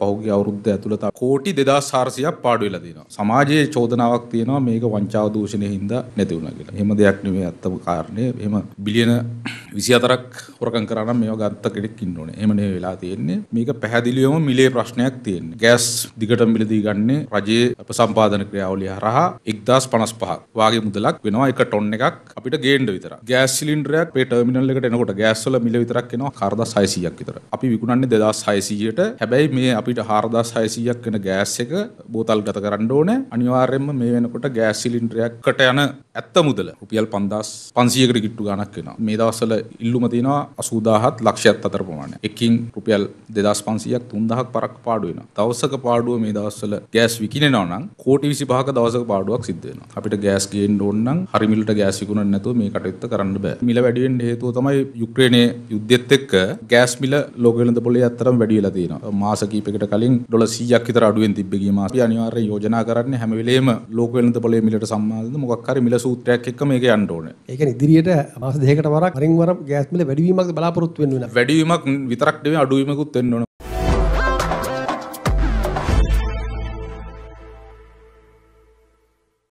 පෞගේ අවුද්ධ ඇතුළත කෝටි දෙදා සාර්සියක් පාඩුවෙලදින. සමාජයේ චෝදනාවක් තියෙනවා මේක වංචාව දූෂණය හින්දා නැතිවුණ කියලා. එහෙම දෙයක් නෙමෙයි අත්තම කාරණය. එහෙම බිලියන විසිහතරක් හොරකම් කරා නම් මේවා ගත්ත කෙනෙක් ඉන්න ඕනේ. එහෙම නෙවෙයි වෙලා තියෙන්නේ. මේක පැහැදිලිවම මිලේ ප්‍රශ්නයක් තියෙන්නේ. ගෑස් දිගටම මිල දී ගන්නේ රජයේ අපසම්පාදන ක්‍රියාවලිය හරහා 1055ක් වාගේ මුදලක් වෙනවා එක ටොන් එකක් අපිට ගේන්න විතර. ගෑස් සිලින්ඩරයක් මේ ටර්මිනල් එකට එනකොට ගෑස් වල මිල විතරක් එනවා 4600ක් විතර. අපි විකුණන්නේ 2600ට. හැබැයි මේ අපිට 4600ක් වෙන ගෑස් එක බෝතල් ගත කරන්න ඕනේ. අනිවාර්යයෙන්ම මේ වෙනකොට ගෑස් සිලින්ඩරයක්කට යන ඇත්ත මුදල රුපියල් 5500කට කිට්ටු ගණක් වෙනවා. මේ දවස්වල ඉල්ලුම තියෙනවා 80000ත් ලක්ෂයත් අතර ප්‍රමාණයක්. එකකින් රුපියල් 2500ක් 3000ක් පරක් පාඩු වෙනවා. දවසක පාඩුව මේ දවස්වල ගෑස් විකිනෙනවා නම් කෝටි 25ක දවසක පාඩුවක් සිද්ධ වෙනවා. අපිට ගෑස් ගේන්න ඕන නම් හරි මිලට ගෑස් විකුණන්න නැතුව මේ කටයුත්ත කරන්න බෑ. මිල වැඩි වෙන්න හේතුව තමයි යුක්‍රේනයේ යුද්ධෙත් එක්ක ගෑස් මිල ලෝක වෙළඳ පොලේ අතරම වැඩි වෙලා තියෙනවා. මාස කිහිපයකට කලින් ඩොලර් 100ක් විතර අඩුවෙන් තිබ්බ ගිය මාසෙ. අපි අනිවාර්යයෙන් යෝජනා කරන්නේ හැම වෙලේම ලෝක වෙළඳ පොලේ මිලට සම්බන්ධව මොකක් හරි මිල සූත්‍රයක් එක්ක මේක යන්න ඕනේ. ඒ කියන්නේ ඉදිරියට මාස දෙකකට වරක් වරින් වර ගෑස් මිල වැඩිවීමක් බලාපොරොත්තු වෙන්න වෙනවා. වැඩිවීමක් විතරක් නෙවෙයි අඩුවීමකුත් වෙන්න ඕන.